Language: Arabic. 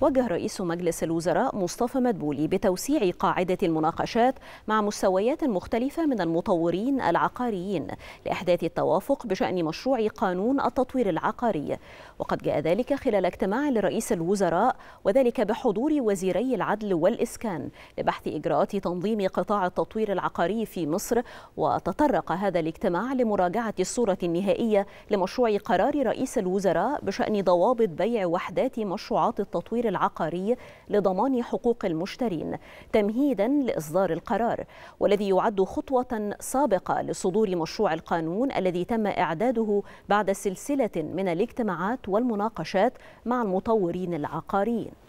وجه رئيس مجلس الوزراء مصطفى مدبولي بتوسيع قاعدة المناقشات مع مستويات مختلفة من المطورين العقاريين لإحداث التوافق بشأن مشروع قانون التطوير العقاري وقد جاء ذلك خلال اجتماع لرئيس الوزراء وذلك بحضور وزيري العدل والإسكان لبحث إجراءات تنظيم قطاع التطوير العقاري في مصر وتطرق هذا الاجتماع لمراجعة الصورة النهائية لمشروع قرار رئيس الوزراء بشأن ضوابط بيع وحدات مشروعات التطوير التمويل العقاري لضمان حقوق المشترين تمهيدا لاصدار القرار والذي يعد خطوه سابقه لصدور مشروع القانون الذي تم اعداده بعد سلسله من الاجتماعات والمناقشات مع المطورين العقاريين